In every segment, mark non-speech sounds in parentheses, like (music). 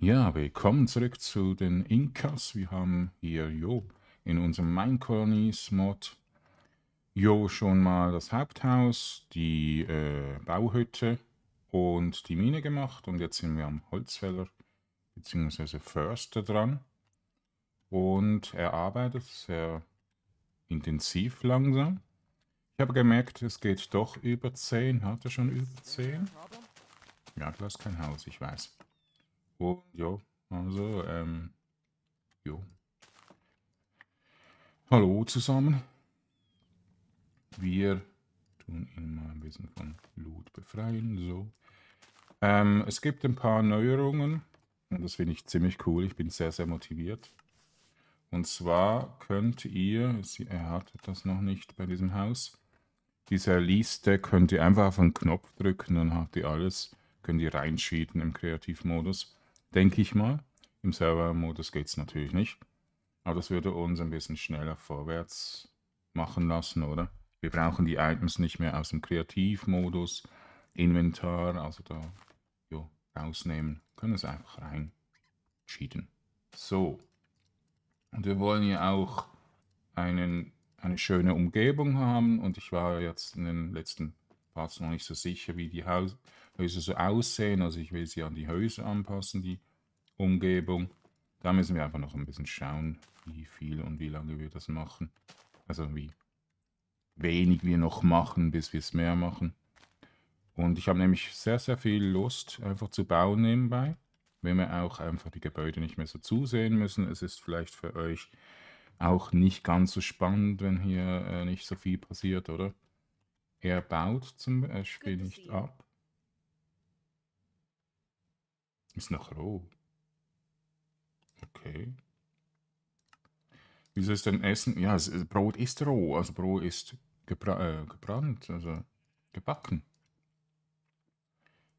Ja, willkommen zurück zu den Inkas. Wir haben hier Jo in unserem Mine Colonies Mod. schon mal das Haupthaus, die äh, Bauhütte und die Mine gemacht. Und jetzt sind wir am Holzfäller bzw. Förster dran. Und er arbeitet sehr intensiv langsam. Ich habe gemerkt, es geht doch über 10. Hat er schon über 10? Ja, du hast kein Haus, ich weiß. Und ja, also, ähm, ja. Hallo zusammen. Wir tun ihn mal ein bisschen von Loot befreien, so. Ähm, es gibt ein paar Neuerungen. Und das finde ich ziemlich cool. Ich bin sehr, sehr motiviert. Und zwar könnt ihr, sie, er hat das noch nicht bei diesem Haus, diese Liste könnt ihr einfach auf einen Knopf drücken, dann habt ihr alles, könnt ihr reinschieben im Kreativmodus denke ich mal. Im Server-Modus geht es natürlich nicht. Aber das würde uns ein bisschen schneller vorwärts machen lassen, oder? Wir brauchen die Items nicht mehr aus dem Kreativmodus, Inventar, also da jo, rausnehmen. Können es einfach rein cheaten. So. Und wir wollen ja auch einen, eine schöne Umgebung haben. Und ich war jetzt in den letzten Parts noch nicht so sicher, wie die Haus Häuser so aussehen. Also ich will sie an die Häuser anpassen, die Umgebung. Da müssen wir einfach noch ein bisschen schauen, wie viel und wie lange wir das machen. Also wie wenig wir noch machen, bis wir es mehr machen. Und ich habe nämlich sehr, sehr viel Lust, einfach zu bauen nebenbei. Wenn wir auch einfach die Gebäude nicht mehr so zusehen müssen. Es ist vielleicht für euch auch nicht ganz so spannend, wenn hier äh, nicht so viel passiert, oder? Er baut zum Beispiel nicht ab. Ist noch roh. Okay. Wieso ist denn Essen? Ja, äh, Brot ist roh, also Brot ist gebra äh, gebrannt, also gebacken.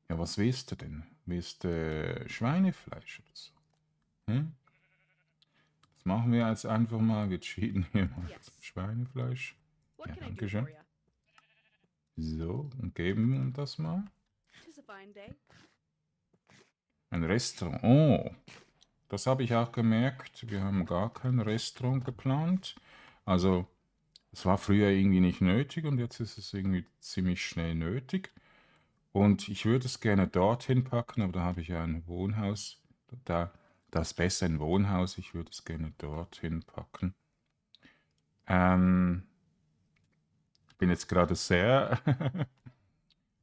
Ja, was willst du denn? Willst du äh, Schweinefleisch oder so? Hm? Das machen wir jetzt einfach mal. Wir cheaten hier mal yes. Schweinefleisch. Ja, danke schön. So, und geben wir das mal. Ein Restaurant. Oh, das habe ich auch gemerkt. Wir haben gar kein Restaurant geplant. Also, es war früher irgendwie nicht nötig und jetzt ist es irgendwie ziemlich schnell nötig. Und ich würde es gerne dorthin packen, aber da habe ich ja ein Wohnhaus. Da, das ist besser ein Wohnhaus. Ich würde es gerne dorthin packen. Ähm, ich bin jetzt gerade sehr (laughs)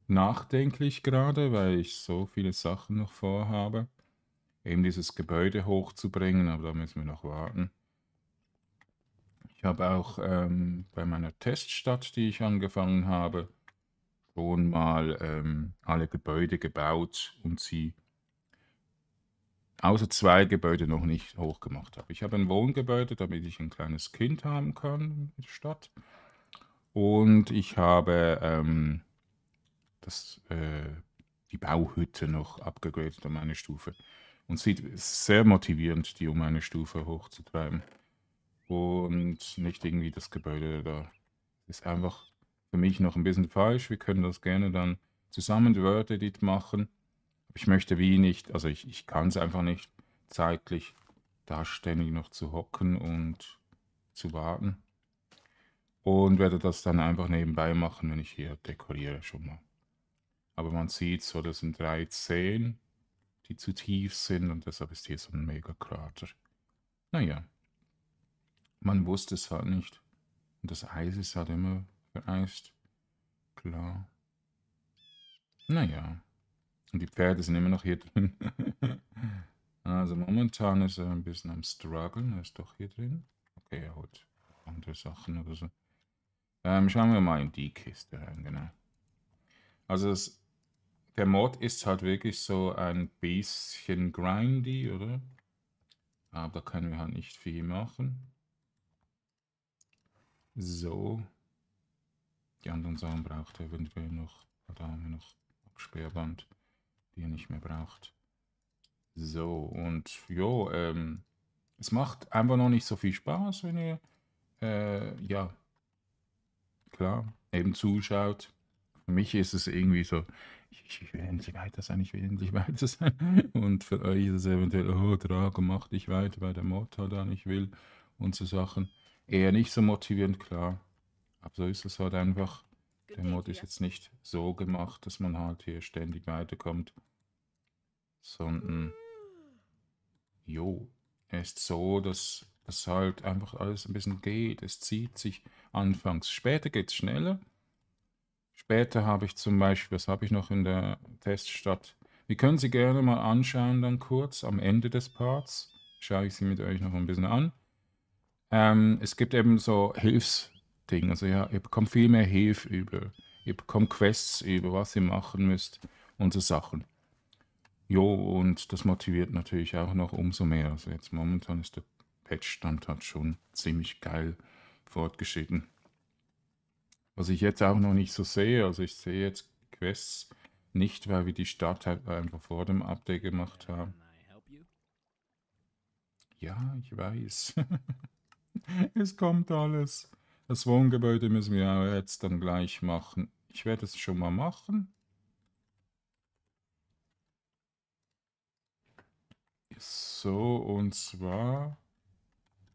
nachdenklich gerade, weil ich so viele Sachen noch vorhabe. Eben dieses Gebäude hochzubringen, aber da müssen wir noch warten. Ich habe auch ähm, bei meiner Teststadt, die ich angefangen habe, schon mal ähm, alle Gebäude gebaut und sie außer zwei Gebäude noch nicht hochgemacht habe. Ich habe ein Wohngebäude, damit ich ein kleines Kind haben kann in der Stadt. Und ich habe ähm, das, äh, die Bauhütte noch abgegradet um eine Stufe. Und sieht, es ist sehr motivierend, die um eine Stufe hochzutreiben. Und nicht irgendwie das Gebäude da. Ist einfach für mich noch ein bisschen falsch. Wir können das gerne dann zusammen Word Edit machen. Ich möchte wie nicht, also ich, ich kann es einfach nicht zeitlich da ständig noch zu hocken und zu warten. Und werde das dann einfach nebenbei machen, wenn ich hier dekoriere schon mal. Aber man sieht so, das sind drei Zehen, die zu tief sind und deshalb ist hier so ein Megakrater. Naja, man wusste es halt nicht. Und das Eis ist halt immer vereist. Klar. Naja. Und die Pferde sind immer noch hier drin. (laughs) also momentan ist er ein bisschen am struggeln. Er ist doch hier drin. Okay, er holt andere Sachen oder so. Ähm, schauen wir mal in die Kiste rein, genau. Also das der Mod ist halt wirklich so ein bisschen grindy, oder? Aber da können wir halt nicht viel machen. So. Die anderen Sachen braucht er eventuell noch. Ah, da haben wir noch Sperrband, die er nicht mehr braucht. So, und jo, ähm, es macht einfach noch nicht so viel Spaß, wenn ihr, äh, ja, klar, eben zuschaut. Für mich ist es irgendwie so, ich, ich, will endlich weiter sein, ich will endlich (laughs) weiter sein. Und für euch ist es eventuell, oh, Drago, mach dich weiter, weil der Mord halt an, ich will und so Sachen. Eher nicht so motivierend, klar. Aber so ist es halt einfach. Der Mod ist jetzt nicht so gemacht, dass man halt hier ständig weiterkommt, sondern jo, er ist so, dass es halt einfach alles ein bisschen geht. Es zieht sich anfangs. Später geht es schneller, Später habe ich zum Beispiel, was habe ich noch in der Teststadt, Wir können Sie gerne mal anschauen dann kurz am Ende des Parts. Schaue ich sie mit euch noch ein bisschen an. Ähm, es gibt eben so Hilfsdinge, also ja, ihr bekommt viel mehr Hilfe über, ihr bekommt Quests über, was ihr machen müsst und so Sachen. Jo, und das motiviert natürlich auch noch umso mehr. Also jetzt momentan ist der patch halt schon ziemlich geil fortgeschritten. Was ich jetzt auch noch nicht so sehe, also ich sehe jetzt Quests nicht, weil wir die Stadt halt einfach vor dem Update gemacht haben. Ja, ich weiß. (laughs) es kommt alles. Das Wohngebäude müssen wir jetzt dann gleich machen. Ich werde es schon mal machen. So, und zwar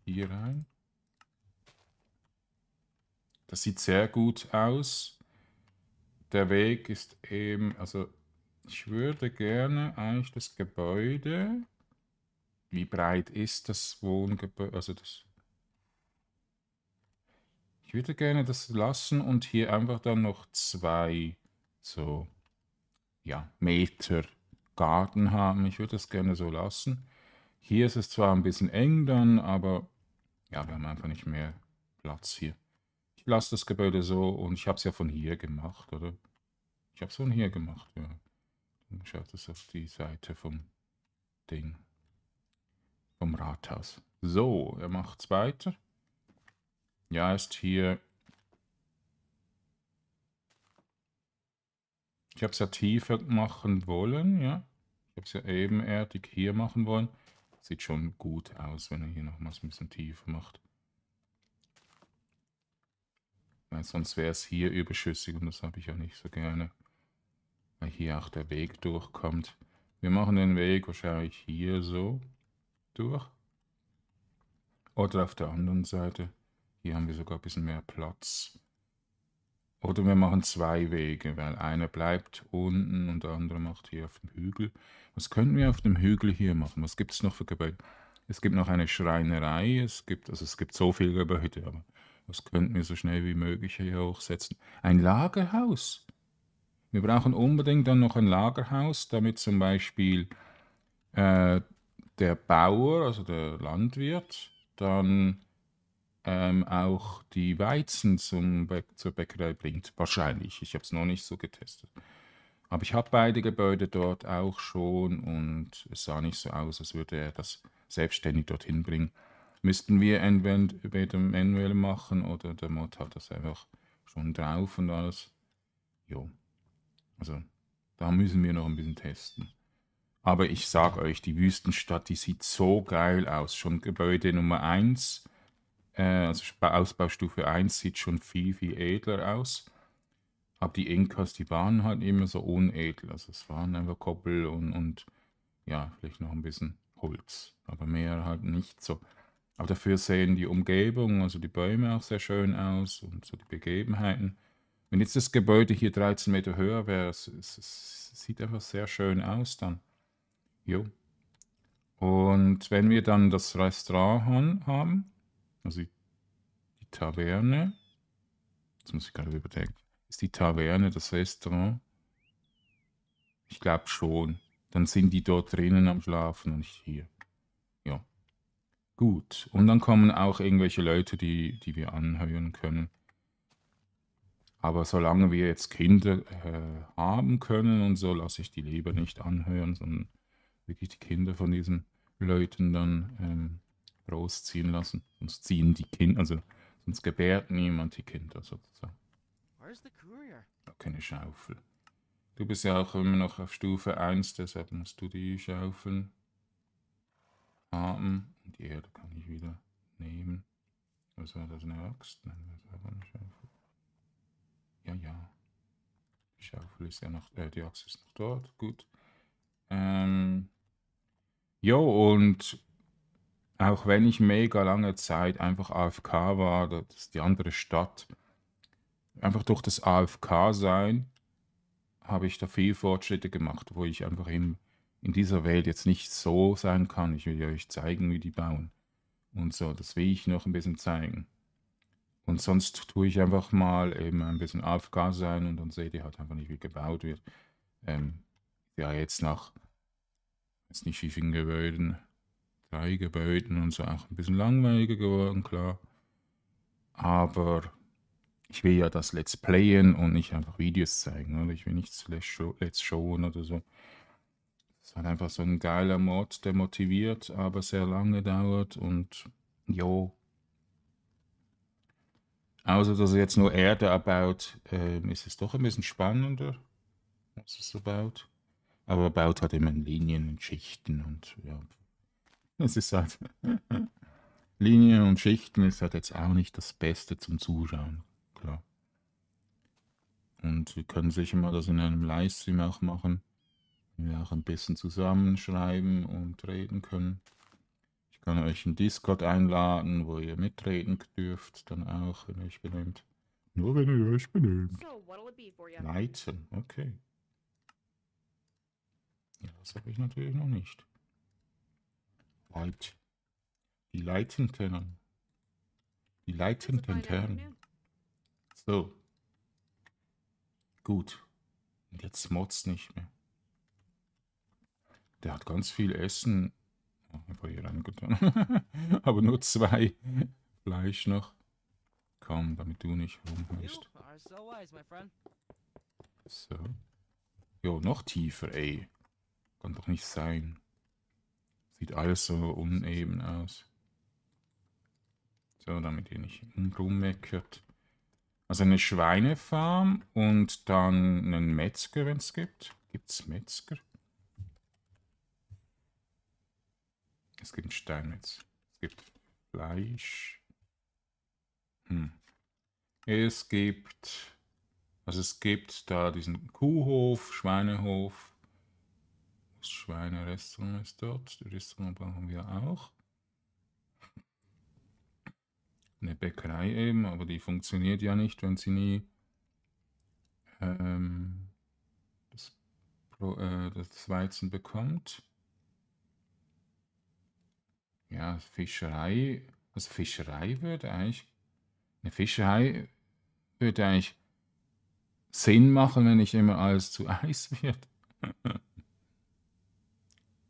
hier rein. Das sieht sehr gut aus. Der Weg ist eben, also ich würde gerne eigentlich das Gebäude. Wie breit ist das Wohngebäude? Also das. Ich würde gerne das lassen und hier einfach dann noch zwei so ja, Meter Garten haben. Ich würde das gerne so lassen. Hier ist es zwar ein bisschen eng dann, aber ja, wir haben einfach nicht mehr Platz hier lasse das Gebäude so und ich habe es ja von hier gemacht, oder? Ich habe es von hier gemacht, ja. Dann schaut es auf die Seite vom Ding, vom Rathaus. So, er macht es weiter. Ja, ist hier. Ich habe es ja tiefer machen wollen, ja. Ich habe es ja ebenerdig hier machen wollen. Sieht schon gut aus, wenn er hier nochmals ein bisschen tiefer macht. Weil sonst wäre es hier überschüssig und das habe ich ja nicht so gerne. Weil hier auch der Weg durchkommt. Wir machen den Weg wahrscheinlich hier so durch. Oder auf der anderen Seite. Hier haben wir sogar ein bisschen mehr Platz. Oder wir machen zwei Wege, weil einer bleibt unten und der andere macht hier auf dem Hügel. Was könnten wir auf dem Hügel hier machen? Was gibt es noch für Gebäude? Es gibt noch eine Schreinerei, es gibt, also es gibt so viele Gebäude, aber das könnten wir so schnell wie möglich hier hochsetzen. Ein Lagerhaus. Wir brauchen unbedingt dann noch ein Lagerhaus, damit zum Beispiel äh, der Bauer, also der Landwirt, dann ähm, auch die Weizen zum zur Bäckerei bringt. Wahrscheinlich. Ich habe es noch nicht so getestet. Aber ich habe beide Gebäude dort auch schon und es sah nicht so aus, als würde er das selbstständig dorthin bringen müssten wir entweder manuell machen oder der Mod hat das einfach schon drauf und alles. Jo. Also, da müssen wir noch ein bisschen testen. Aber ich sag euch, die Wüstenstadt, die sieht so geil aus. Schon Gebäude Nummer 1, äh, also Ausbaustufe 1 sieht schon viel, viel edler aus. Aber die Inkas, die waren halt immer so unedel. Also es waren einfach Koppel und, und ja, vielleicht noch ein bisschen Holz. Aber mehr halt nicht so. Aber dafür sehen die Umgebung, also die Bäume auch sehr schön aus und so die Begebenheiten. Wenn jetzt das Gebäude hier 13 Meter höher wäre, es, es, es sieht einfach sehr schön aus dann. Jo. Und wenn wir dann das Restaurant haben, also die, die Taverne, jetzt muss ich gerade überdenken, ist die Taverne das Restaurant? Ich glaube schon. Dann sind die dort drinnen am Schlafen und nicht hier. Gut. Und dann kommen auch irgendwelche Leute, die, die wir anhören können. Aber solange wir jetzt Kinder äh, haben können und so, lasse ich die Leber nicht anhören, sondern wirklich die Kinder von diesen Leuten dann ähm, großziehen lassen. Sonst ziehen die Kinder, also sonst gebärt niemand die Kinder sozusagen. Auch keine Schaufel. Du bist ja auch immer noch auf Stufe 1, deshalb musst du die schaufeln. Arten. Und die Erde kann ich wieder nehmen. Was war das? Eine Axt? Nein, das war eine Schaufel. Ja, ja. Die Schaufel ist ja noch, äh, die Axt ist noch dort. Gut. Ähm, jo, und auch wenn ich mega lange Zeit einfach AFK war, das ist die andere Stadt, einfach durch das AFK sein, habe ich da viel Fortschritte gemacht, wo ich einfach im in dieser Welt jetzt nicht so sein kann. Ich will euch zeigen, wie die bauen. Und so, das will ich noch ein bisschen zeigen. Und sonst tue ich einfach mal eben ein bisschen AFK sein und dann seht ihr halt einfach nicht, wie gebaut wird. Ähm, ja, jetzt nach, jetzt nicht wie vielen Gebäuden, drei Gebäuden und so, auch ein bisschen langweiliger geworden, klar. Aber ich will ja das Let's Playen und nicht einfach Videos zeigen, oder? Ich will nichts Let's Showen oder so. Es ist halt einfach so ein geiler Mod, der motiviert, aber sehr lange dauert und jo. Außer dass er jetzt nur Erde abbaut, äh, ist es doch ein bisschen spannender, was es so baut. Aber er baut halt immer in Linien und Schichten und ja. Es ist halt. (laughs) Linien und Schichten ist halt jetzt auch nicht das Beste zum Zuschauen, klar. Und wir können sicher mal das in einem Livestream auch machen wir auch ein bisschen zusammenschreiben und reden können. Ich kann euch in Discord einladen, wo ihr mitreden dürft, dann auch, wenn ihr euch benehmt. Nur wenn ihr euch benehmt. Leiten, okay. Ja, das habe ich natürlich noch nicht. Leit. Die Leitenden. Die Leitenden Herren. So. Gut. Und jetzt mods nicht mehr. Der hat ganz viel Essen. Einfach oh, hier reingetan. (laughs) Aber nur zwei Fleisch noch. Komm, damit du nicht rumhörst. So. Jo, noch tiefer, ey. Kann doch nicht sein. Sieht alles so uneben aus. So, damit ihr nicht rummeckert. Also eine Schweinefarm und dann einen Metzger, wenn es gibt. Gibt es Metzger? Es gibt Steinmetz. Es gibt Fleisch. Hm. Es gibt, also es gibt da diesen Kuhhof, Schweinehof. Das Schweinerestaurant ist dort. Das Restaurant brauchen wir auch. Eine Bäckerei eben, aber die funktioniert ja nicht, wenn sie nie ähm, das, äh, das Weizen bekommt ja, Fischerei, also Fischerei würde eigentlich, eine Fischerei würde eigentlich Sinn machen, wenn nicht immer alles zu (laughs) Eis wird.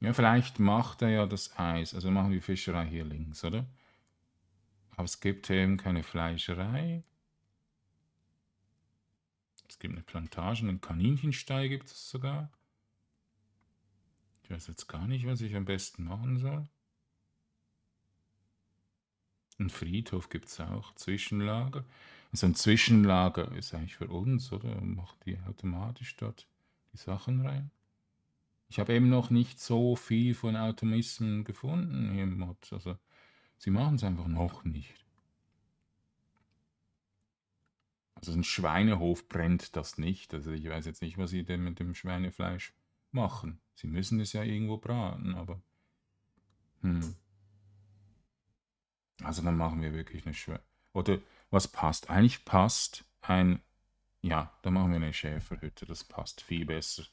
ja, vielleicht macht er ja das Eis, also machen wir Fischerei hier links, oder? Aber es gibt eben keine Fleischerei. Es gibt eine Plantage, einen Kaninchenstall gibt es sogar. Ich weiß jetzt gar nicht, was ich am besten machen soll. Ein Friedhof gibt es auch, Zwischenlager. Also ein Zwischenlager ist eigentlich für uns, oder? Macht die automatisch dort die Sachen rein. Ich habe eben noch nicht so viel von Automisten gefunden hier im Mod. Also sie machen es einfach noch nicht. Also ein Schweinehof brennt das nicht. Also ich weiß jetzt nicht, was sie denn mit dem Schweinefleisch machen. Sie müssen es ja irgendwo braten, aber... Hm. Also dann machen wir wirklich eine Schwäche. Oder was passt? Eigentlich passt ein, ja, dann machen wir eine Schäferhütte. Das passt viel besser.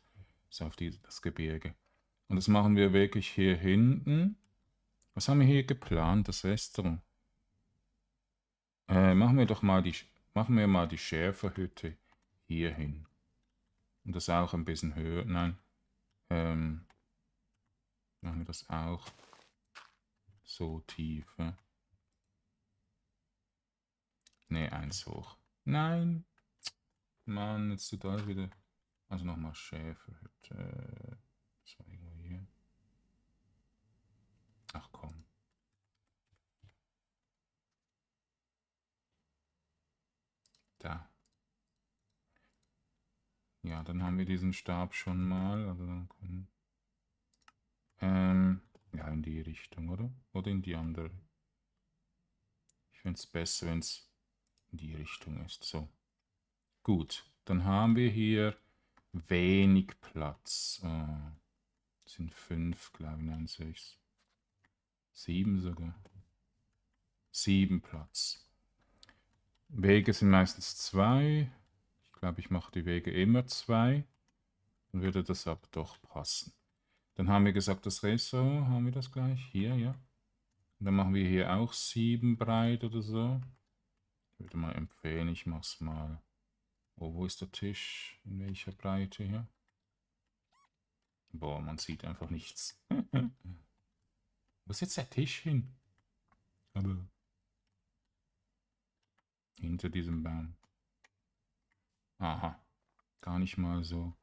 So auf die, das Gebirge. Und das machen wir wirklich hier hinten. Was haben wir hier geplant? Das Restaurant. Äh, machen wir doch mal die, machen wir mal die Schäferhütte hier hin. Und das auch ein bisschen höher. Nein. Ähm, machen wir das auch so tief. Ja? Schnee 1 hoch. Nein. Mann, jetzt tut alles wieder. Also nochmal Schäferhütte. Äh, das war irgendwo hier. Ach komm. Da. Ja, dann haben wir diesen Stab schon mal. Also dann können. Ähm, ja, in die Richtung, oder? Oder in die andere. Ich finde es besser, wenn es in die Richtung ist. So. Gut, dann haben wir hier wenig Platz. Ah, sind fünf, glaube ich, nein, sechs. Sieben sogar. Sieben Platz. Wege sind meistens zwei. Ich glaube, ich mache die Wege immer zwei. Dann würde das ab doch passen. Dann haben wir gesagt, das Restaurant, haben wir das gleich? Hier, ja. Und dann machen wir hier auch sieben breit oder so würde mal empfehlen, ich mache es mal. Oh, wo ist der Tisch? In welcher Breite hier? Boah, man sieht einfach nichts. (laughs) wo ist jetzt der Tisch hin? Aber hinter diesem Baum. Aha, gar nicht mal so.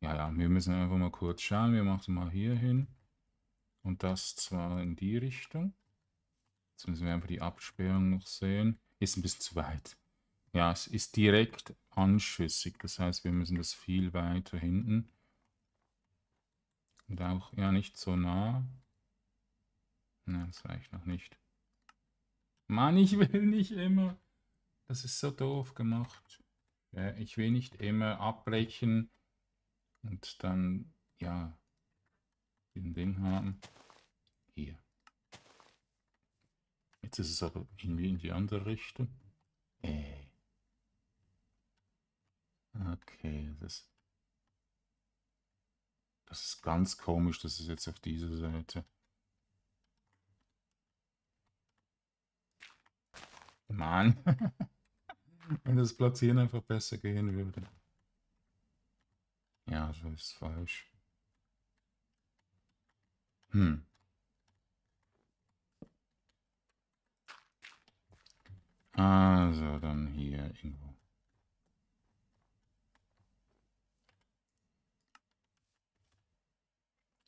Ja, ja, wir müssen einfach mal kurz schauen. Wir machen mal hier hin. Und das zwar in die Richtung. Jetzt müssen wir einfach die Absperrung noch sehen. Ist ein bisschen zu weit. Ja, es ist direkt anschüssig. Das heißt, wir müssen das viel weiter hinten. Und auch ja nicht so nah. Nein, das reicht noch nicht. Mann, ich will nicht immer. Das ist so doof gemacht. Ja, ich will nicht immer abbrechen und dann, ja, den Ding haben. Hier. Jetzt ist es aber irgendwie in die andere Richtung. Äh. Okay, das, das ist ganz komisch, das ist jetzt auf dieser Seite. Mann, (laughs) wenn das Platzieren einfach besser gehen würde. Ja, das ist falsch. Hm. Also dann hier irgendwo.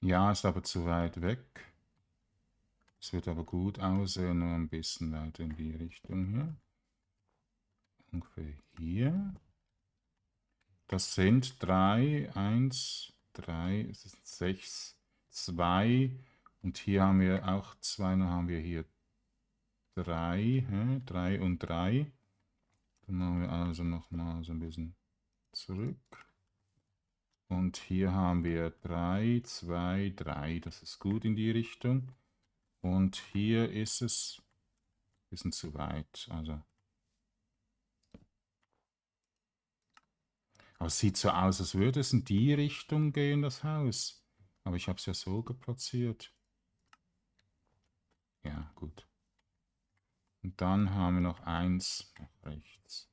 Ja, ist aber zu weit weg. Es wird aber gut aussehen, nur ein bisschen weiter in die Richtung hier. Ungefähr hier. Das sind 3, 1, 3, es ist 6, 2 und hier haben wir auch 2, dann haben wir hier 3, 3 und 3. Dann machen wir also nochmal so ein bisschen zurück. Und hier haben wir 3, 2, 3. Das ist gut in die Richtung. Und hier ist es ein bisschen zu weit. Also Aber es sieht so aus, als würde es in die Richtung gehen, das Haus. Aber ich habe es ja so geplatziert. Ja, gut. Und dann haben wir noch eins nach rechts.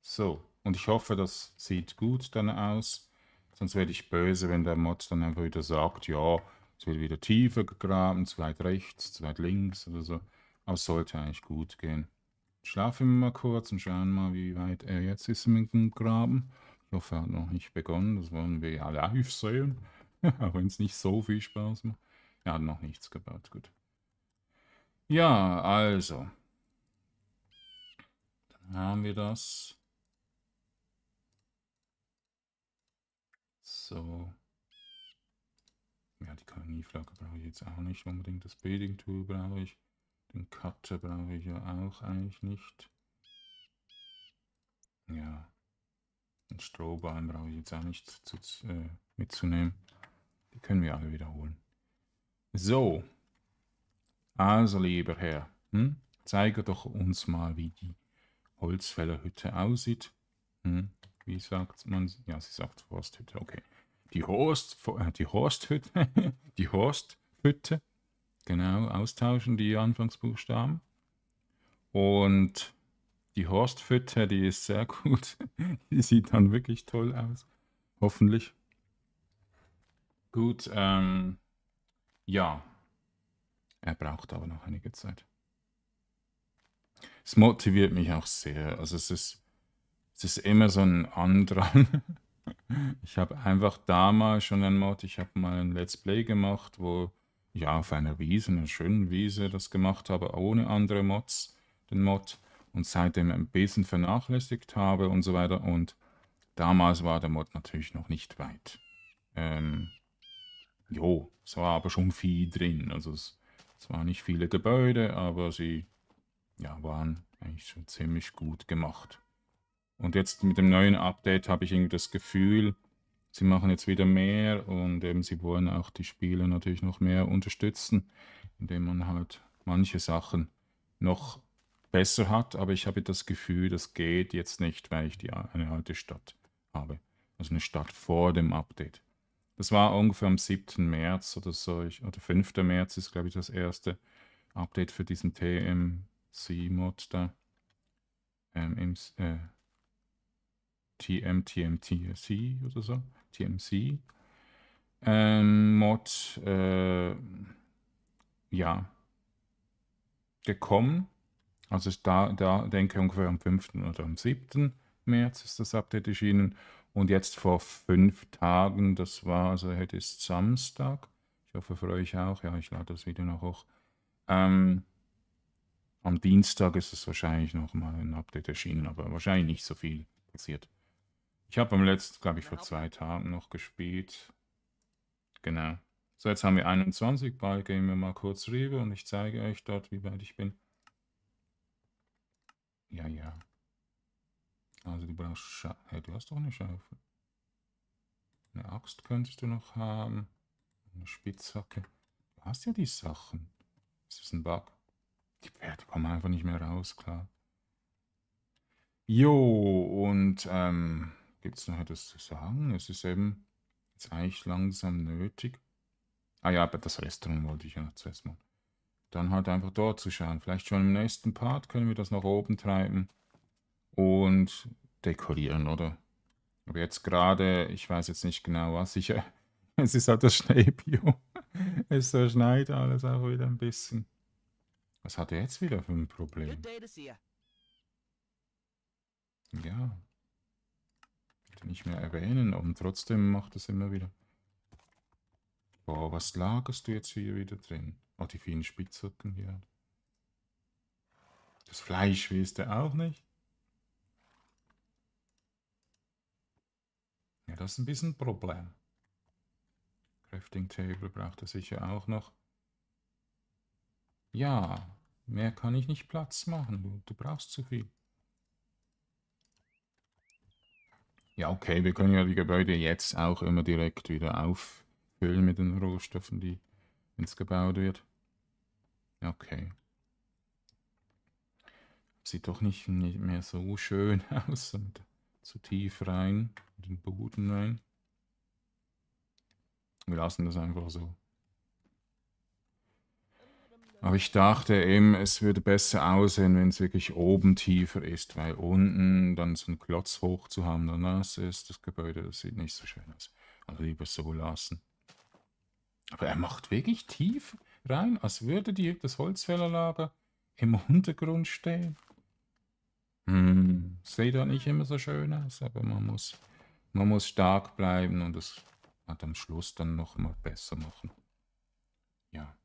So, und ich hoffe, das sieht gut dann aus. Sonst werde ich böse, wenn der Mod dann einfach wieder sagt, ja, es wird wieder tiefer gegraben, zu weit rechts, zu weit links oder so. Aber es sollte eigentlich gut gehen. Schlafen wir mal kurz und schauen mal, wie weit er jetzt ist mit dem Graben. Ich hoffe, er hat noch nicht begonnen. Das wollen wir ja live sehen. (laughs) Auch wenn es nicht so viel Spaß macht. Er hat noch nichts gebaut. Gut. Ja, also. Dann haben wir das. So. Ja, die ki brauche ich jetzt auch nicht unbedingt. Das Building Tool brauche ich. Den Cutter brauche ich ja auch eigentlich nicht. Ja. Den Strohbein brauche ich jetzt auch nicht zu, äh, mitzunehmen. Die können wir alle wiederholen. So. Also, lieber Herr, hm? zeige doch uns mal, wie die Holzfällerhütte aussieht. Hm? Wie sagt man? Ja, sie sagt Forsthütte, okay. Die Horst, äh, die Horsthütte, (laughs) die Horsthütte, genau, austauschen die Anfangsbuchstaben. Und die Horsthütte, die ist sehr gut. (laughs) Die sieht dann wirklich toll aus. Hoffentlich. Gut, ähm, ja, er braucht aber noch einige Zeit. Es motiviert mich auch sehr. Also es ist, es ist immer so ein Andrang. (laughs) Ich habe einfach damals schon einen Mod, ich habe mal ein Let's Play gemacht, wo ich ja, auf einer Wiese, einer schönen Wiese das gemacht habe, ohne andere Mods, den Mod, und seitdem ein bisschen vernachlässigt habe und so weiter. Und damals war der Mod natürlich noch nicht weit. Ähm, jo, es war aber schon viel drin. Also es zwar nicht viele Gebäude, aber sie ja, waren eigentlich schon ziemlich gut gemacht. Und jetzt mit dem neuen Update habe ich irgendwie das Gefühl, sie machen jetzt wieder mehr und eben ähm, sie wollen auch die Spieler natürlich noch mehr unterstützen, indem man halt manche Sachen noch besser hat. Aber ich habe das Gefühl, das geht jetzt nicht, weil ich die, eine alte Stadt habe. Also eine Stadt vor dem Update. Das war ungefähr am 7. März oder so, ich, oder 5. März ist, glaube ich, das erste Update für diesen TMC-Mod da. Ähm, im, äh, TM, e oder so, TMC. Ähm, Mod, äh, ja, gekommen. Also da, da denke ungefähr am 5. oder am 7. März ist das Update erschienen. Und jetzt vor fünf Tagen, das war, also heute ist Samstag. Ich hoffe für euch auch. Ja, ich lade das Video noch hoch. Ähm, am Dienstag ist es wahrscheinlich nochmal ein Update erschienen, aber wahrscheinlich nicht so viel passiert. Ich habe am letzten, glaube ich, vor zwei Tagen noch gespielt. Genau. So, jetzt haben wir 21. Bald gehen wir mal kurz rüber und ich zeige euch dort, wie weit ich bin. Ja, ja. Also du brauchst Sche hey, du hast doch eine Schaufel. Eine Axt könntest du noch haben. Eine Spitzhacke. Du hast ja die Sachen. Ist das ein Bug? Die Pferde kommen einfach nicht mehr raus, klar. Jo, und ähm, gibt es noch etwas zu sagen? Es ist eben jetzt eigentlich langsam nötig. Ah ja, aber das Restaurant wollte ich ja noch zuerst mal. Dann halt einfach dort zu schauen. Vielleicht schon im nächsten Part können wir das nach oben treiben und dekorieren, oder? Aber jetzt gerade, ich weiß jetzt nicht genau was, ich, (laughs) es ist halt das Schneebiom. (laughs) es verschneit alles auch wieder ein bisschen. Was hat er jetzt wieder für ein Problem? Ja. Bitte nicht mehr erwähnen, und trotzdem macht es immer wieder. Boah, was lagerst du jetzt hier wieder drin? Oh, die vielen Spitzhacken hier. Das Fleisch willst du auch nicht? das ist ein bisschen ein Problem. Crafting Table braucht er sicher auch noch. Ja, mehr kann ich nicht Platz machen. Du, du brauchst zu viel. Ja, okay, wir können ja die Gebäude jetzt auch immer direkt wieder auffüllen mit den Rohstoffen, die ins gebaut wird. Okay. Sieht doch nicht, nicht mehr so schön (laughs) aus. Und zu tief rein, in den Boden rein. Wir lassen das einfach so. Aber ich dachte eben, es würde besser aussehen, wenn es wirklich oben tiefer ist, weil unten dann so einen Klotz hoch zu haben, dann nass ist das Gebäude, das sieht nicht so schön aus. Also lieber so lassen. Aber er macht wirklich tief rein, als würde die, das Holzfällerlager im Untergrund stehen. Hm, sieht doch nicht immer so schön aus, aber man muss, man muss stark bleiben und es hat am Schluss dann nochmal besser machen. Ja.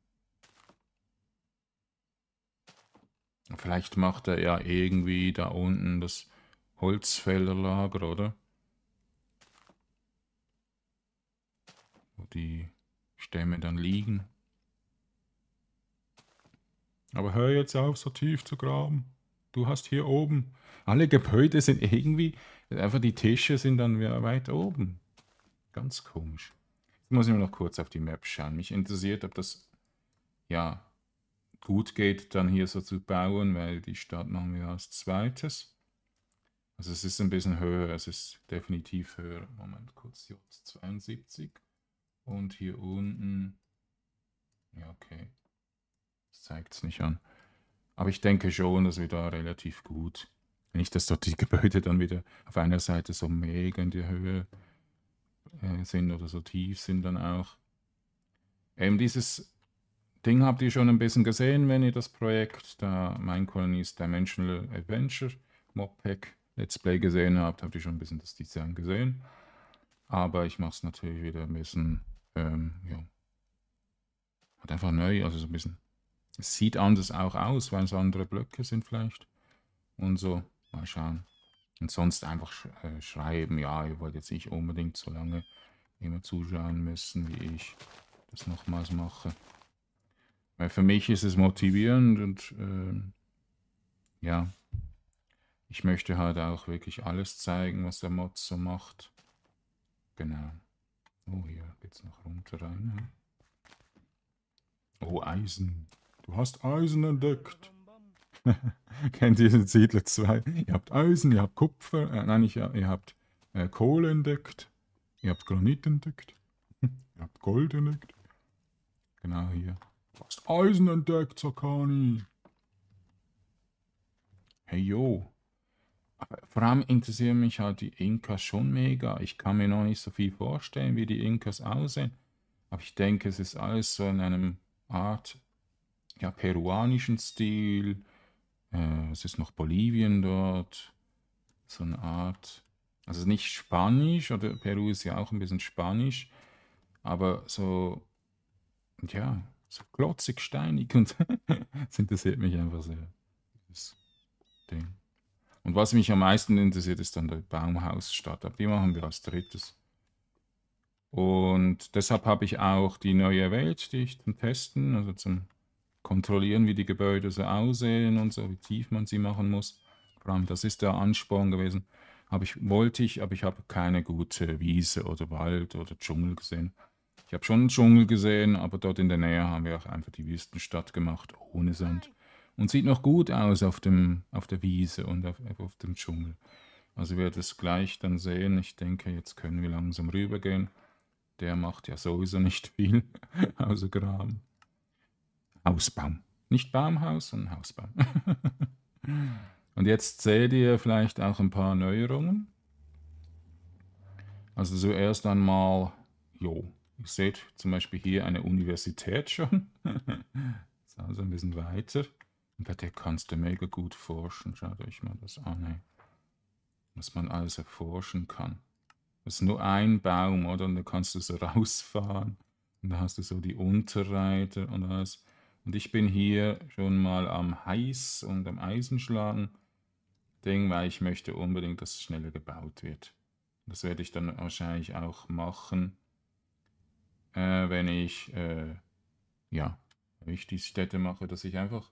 Vielleicht macht er ja irgendwie da unten das Holzfällerlager, oder? Wo die Stämme dann liegen. Aber hör jetzt auf, so tief zu graben du hast hier oben. Alle Gebäude sind irgendwie, einfach die Tische sind dann wieder weit oben. Ganz komisch. Jetzt muss ich mal noch kurz auf die Map schauen. Mich interessiert, ob das, ja, gut geht, dann hier so zu bauen, weil die Stadt machen wir als zweites. Also es ist ein bisschen höher, es ist definitiv höher. Moment, kurz J72. Und hier unten, ja okay, das zeigt es nicht an. Aber ich denke schon, dass wir da relativ gut, nicht, dass dort die Gebäude dann wieder auf einer Seite so mega in die Höhe äh, sind oder so tief sind dann auch. Eben ähm, dieses Ding habt ihr schon ein bisschen gesehen, wenn ihr das Projekt, da mein Colonies Dimensional Adventure Modpack Let's Play gesehen habt, habt ihr schon ein bisschen das Design gesehen. Aber ich mache es natürlich wieder ein bisschen, ähm, ja, halt einfach neu, also so ein bisschen es sieht anders auch aus, weil es andere Blöcke sind vielleicht. Und so, mal schauen. Und sonst einfach sch äh, schreiben, ja, ihr wollt jetzt nicht unbedingt so lange immer zuschauen müssen, wie ich das nochmals mache. Weil für mich ist es motivierend und äh, ja, ich möchte halt auch wirklich alles zeigen, was der Mod so macht. Genau. Oh, hier geht's noch runter rein. Oh, Eisen. Du hast Eisen entdeckt. (laughs) Kennt ihr den Siedler 2? Ihr habt Eisen, ihr habt Kupfer, äh, nein, ich, ihr habt äh, Kohle entdeckt, ihr habt Granit entdeckt, ihr habt Gold entdeckt. Genau hier. Du hast Eisen entdeckt, Zakani. Hey, yo. Vor allem interessieren mich halt die Inkas schon mega. Ich kann mir noch nicht so viel vorstellen, wie die Inkas aussehen. Aber ich denke, es ist alles so in einem Art ja, peruanischen Stil. Äh, es ist noch Bolivien dort. So eine Art. Also nicht Spanisch, oder Peru ist ja auch ein bisschen Spanisch, aber so, ja, so glotzig steinig und das (laughs) interessiert mich einfach sehr. Das Ding. Und was mich am meisten interessiert, ist dann der Baumhausstadt. Aber die machen wir als drittes. Und deshalb habe ich auch die neue Welt, die ich zum Testen, also zum kontrollieren, wie die Gebäude so aussehen und so, wie tief man sie machen muss. Vor allem, das ist der Ansporn gewesen. Aber ich wollte ich, aber ich habe keine gute Wiese oder Wald oder Dschungel gesehen. Ich habe schon einen Dschungel gesehen, aber dort in der Nähe haben wir auch einfach die Wüstenstadt gemacht, ohne Sand. Und sieht noch gut aus auf, dem, auf der Wiese und auf, auf dem Dschungel. Also wird es gleich dann sehen. Ich denke, jetzt können wir langsam rübergehen. Der macht ja sowieso nicht viel, (laughs) außer Graben. Hausbaum. Nicht Baumhaus, sondern Hausbaum. (laughs) und jetzt seht ihr vielleicht auch ein paar Neuerungen. Also zuerst einmal, jo, ihr seht zum Beispiel hier eine Universität schon. so (laughs) also ein bisschen weiter. Und bei der kannst du mega gut forschen. Schaut euch mal das an, was man alles erforschen kann. Das ist nur ein Baum, oder? Und da kannst du so (laughs) rausfahren. Und da hast du so die Unterreiter und alles. Und ich bin hier schon mal am Heiß- und am Eisenschlagen. Ding, weil ich möchte unbedingt, dass es schneller gebaut wird. Das werde ich dann wahrscheinlich auch machen, äh, wenn ich, äh, ja, wenn ich die Städte mache, dass ich einfach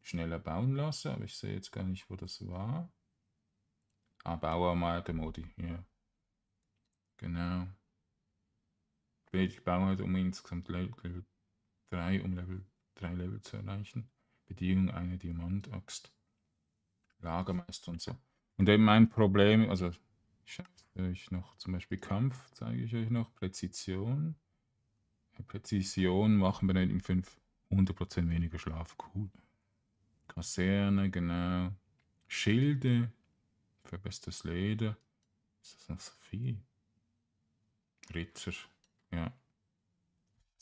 schneller bauen lasse. Aber ich sehe jetzt gar nicht, wo das war. Ah, Bauer mal Bauermarke Modi, ja. Genau. Ich baue halt um insgesamt Level 3, um Level 3 Level zu erreichen. Bedienung eine Diamantaxt. Lagermeister und so. Und eben mein Problem, also ich zeige euch noch zum Beispiel Kampf, zeige ich euch noch, Präzision. Äh, Präzision machen wir in 500% weniger Schlaf, cool. Kaserne, genau. Schilde, verbessertes Leder. Ist das noch so viel? Ritter, ja.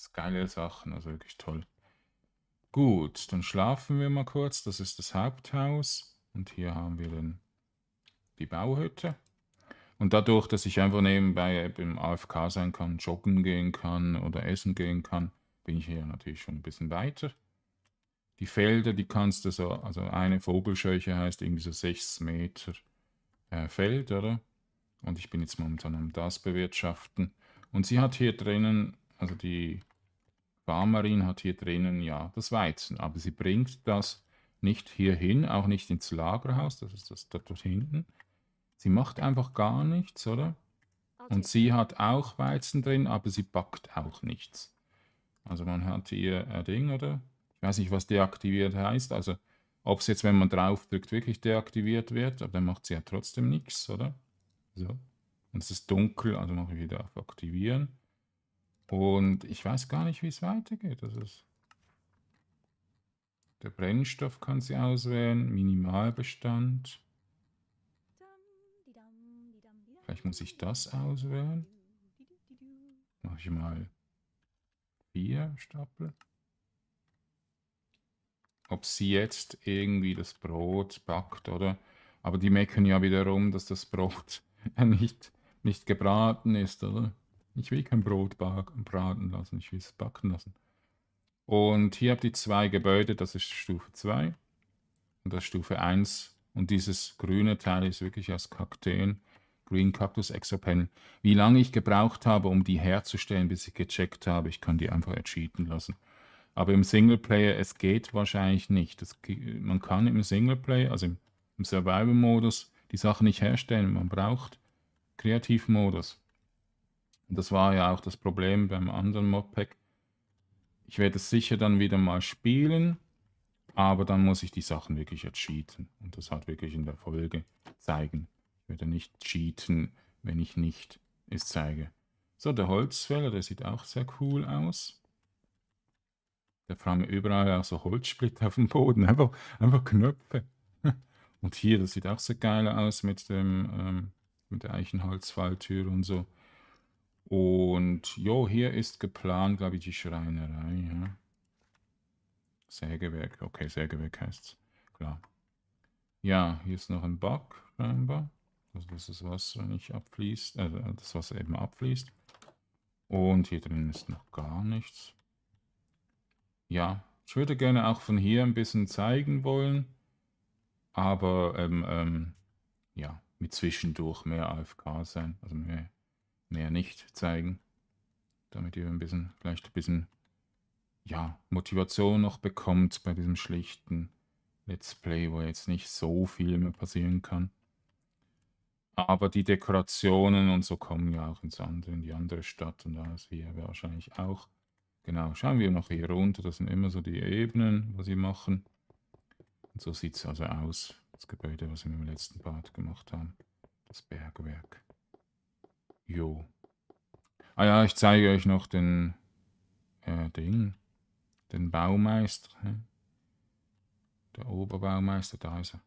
Das geile Sachen, also wirklich toll. Gut, dann schlafen wir mal kurz. Das ist das Haupthaus. Und hier haben wir dann die Bauhütte. Und dadurch, dass ich einfach nebenbei im AFK sein kann, joggen gehen kann oder essen gehen kann, bin ich hier natürlich schon ein bisschen weiter. Die Felder, die kannst du so, also eine Vogelscheuche heißt irgendwie so 6 Meter äh, Feld, oder? Und ich bin jetzt momentan am das bewirtschaften. Und sie hat hier drinnen, also die Barmarin hat hier drinnen ja das Weizen, aber sie bringt das nicht hierhin, auch nicht ins Lagerhaus, das ist das dort, dort hinten. Sie macht einfach gar nichts, oder? Und sie hat auch Weizen drin, aber sie backt auch nichts. Also man hat hier ein Ding, oder? Ich weiß nicht, was deaktiviert heißt. Also ob es jetzt, wenn man drauf drückt, wirklich deaktiviert wird, aber dann macht sie ja trotzdem nichts, oder? So. Und es ist dunkel, also mache ich wieder auf Aktivieren. Und ich weiß gar nicht, wie es weitergeht. Das ist der Brennstoff kann sie auswählen, Minimalbestand. Vielleicht muss ich das auswählen. Mache ich mal vier Stapel. Ob sie jetzt irgendwie das Brot backt, oder? Aber die mecken ja wiederum, dass das Brot (laughs) nicht, nicht gebraten ist, oder? Ich will kein Brot braten lassen, ich will es backen lassen. Und hier habt ihr zwei Gebäude, das ist Stufe 2 und das ist Stufe 1. Und dieses grüne Teil ist wirklich aus Kakteen, Green Cactus Exopanel. Wie lange ich gebraucht habe, um die herzustellen, bis ich gecheckt habe, ich kann die einfach entschieden lassen. Aber im Singleplayer, es geht wahrscheinlich nicht. Das, man kann im Singleplayer, also im, Survival-Modus, die Sachen nicht herstellen. Man braucht Kreativmodus. Und das war ja auch das Problem beim anderen Modpack. Ich werde es sicher dann wieder mal spielen, aber dann muss ich die Sachen wirklich cheaten und das hat wirklich in der Folge zeigen. Ich werde nicht cheaten, wenn ich nicht es zeige. So, der Holzfäller, der sieht auch sehr cool aus. Da fallen mir überall auch so Holzsplitter auf dem Boden, einfach, einfach Knöpfe. (laughs) Und hier, das sieht auch sehr geil aus mit, dem, ähm, mit der Eichenholzfalltür und so. Und jo, hier ist geplant, glaube ich, die Schreinerei. Ja. Sägewerk, okay, Sägewerk heißt es, klar. Ja, hier ist noch ein Bug, scheinbar. Also das ist was, wenn ich abfließt, äh, das Wasser eben abfließt. Und hier drin ist noch gar nichts. Ja, ich würde gerne auch von hier ein bisschen zeigen wollen. Aber ähm, ähm, ja, mit zwischendurch mehr AFK sein, also mehr mehr nicht zeigen, damit ihr ein bisschen, vielleicht ein bisschen, ja, Motivation noch bekommt bei diesem schlichten Let's Play, wo jetzt nicht so viel mehr passieren kann. Aber die Dekorationen und so kommen ja auch ins andere, in die andere Stadt und alles hier wahrscheinlich auch. Genau, schauen wir noch hier runter, das sind immer so die Ebenen, was sie machen. Und so sieht es also aus, das Gebäude, was wir im letzten Part gemacht haben, das Bergwerk. Jo. Ah ja, ich zeige euch noch den äh, Ding. Den Baumeister. Hm? Der Oberbaumeister, da ist er.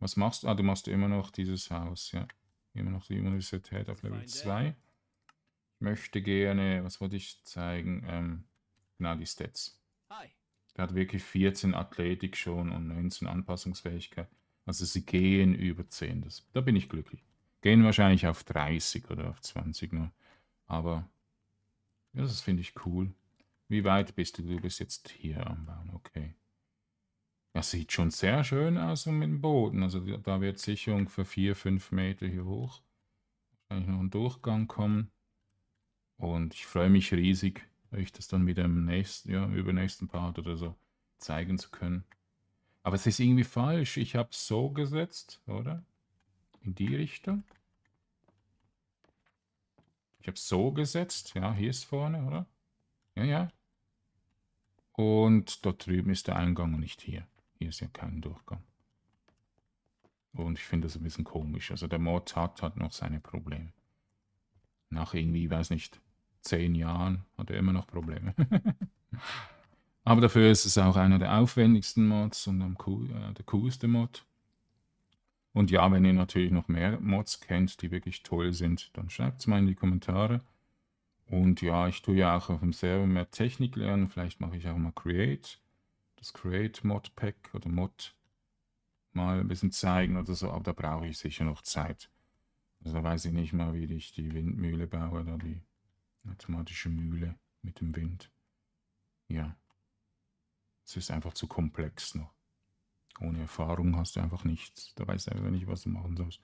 Was machst du? Ah, du machst immer noch dieses Haus, ja. Immer noch die Universität auf Level 2. Ich möchte gerne, was wollte ich zeigen? Ähm, genau, die Stats. Der hat wirklich 14 Athletik schon und 19 Anpassungsfähigkeit. Also sie gehen über 10. Das, da bin ich glücklich. Gehen wahrscheinlich auf 30 oder auf 20 nur. Aber ja, das finde ich cool. Wie weit bist du? Du bist jetzt hier am Bauen, okay. Das sieht schon sehr schön aus mit dem Boden. Also da wird Sicherung für 4, 5 Meter hier hoch. Wahrscheinlich noch ein Durchgang kommen. Und ich freue mich riesig, euch das dann wieder im nächsten, ja, übernächsten Part oder so zeigen zu können. Aber es ist irgendwie falsch. Ich habe es so gesetzt, oder? in die Richtung. Ich habe so gesetzt. Ja, hier ist vorne, oder? Ja, ja. Und dort drüben ist der Eingang und nicht hier. Hier ist ja kein Durchgang. Und ich finde das ein bisschen komisch. Also der Mord hat halt noch seine Probleme. Nach irgendwie, ich weiß nicht, zehn Jahren hat er immer noch Probleme. (laughs) Aber dafür ist es auch einer der aufwendigsten Mods und am cool, äh, der coolste Mod. Und ja, wenn ihr natürlich noch mehr Mods kennt, die wirklich toll sind, dann schreibt es mal in die Kommentare. Und ja, ich tue ja auch auf dem Server mehr Technik lernen. Vielleicht mache ich auch mal Create, das Create Mod Pack oder Mod mal ein bisschen zeigen oder so. Aber da brauche ich sicher noch Zeit. Also da weiß ich nicht mal, wie ich die Windmühle baue oder die automatische Mühle mit dem Wind. Ja, es ist einfach zu komplex noch. Ohne Erfahrung hast du einfach nichts. Da weißt du einfach nicht, was du machen sollst.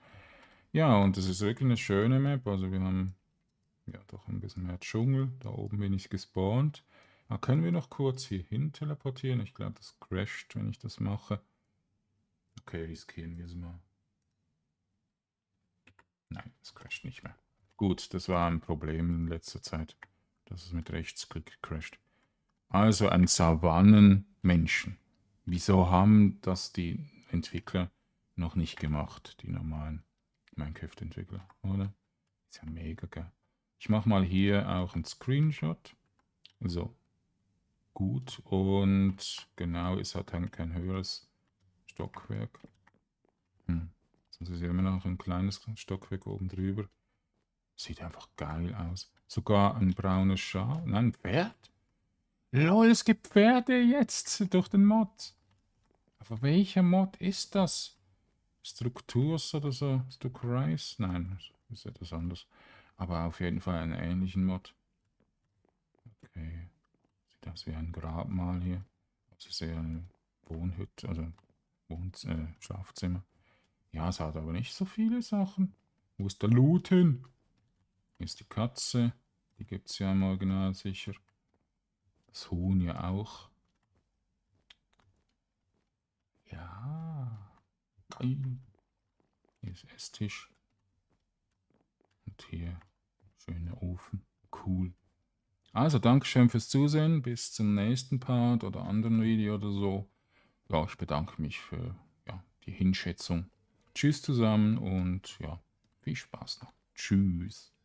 Ja, und das ist wirklich eine schöne Map. Also wir haben ja doch ein bisschen mehr Dschungel. Da oben bin ich gespawnt. Ah, können wir noch kurz hier hin teleportieren? Ich glaube, das crasht, wenn ich das mache. Okay, riskieren wir es mal. Nein, es crasht nicht mehr. Gut, das war ein Problem in letzter Zeit, dass es mit Rechtsklick crasht. Also ein Savannenmenschen. Wieso haben das die Entwickler noch nicht gemacht, die normalen Minecraft-Entwickler, oder? Ist ja mega geil. Ich mache mal hier auch einen Screenshot. So. Gut. Und genau, es hat halt kein höheres Stockwerk. Hm. Sonst ist ja immer noch ein kleines Stockwerk oben drüber. Sieht einfach geil aus. Sogar ein braunes Schaf. Nein, ein Pferd. Lol, es gibt Pferde jetzt durch den Mod. Aber welcher Mod ist das? Strukturs oder so? Structurize? Nein, ist etwas anderes. Aber auf jeden Fall einen ähnlichen Mod. Okay. Sieht aus wie ein Grabmal hier. Also sehr eine Wohnhütte, also Wohn äh, Schlafzimmer. Ja, es hat aber nicht so viele Sachen. Wo ist der Loot hin? Hier ist die Katze. Die gibt es ja im Original sicher. Das Huhn ja auch. Ja. Rein. Hier ist Esstisch. Und hier schöner Ofen. Cool. Also, Dankeschön fürs Zusehen. Bis zum nächsten Part oder anderen Video oder so. Ja, ich bedanke mich für ja, die Hinschätzung. Tschüss zusammen und ja, viel Spaß noch. Tschüss.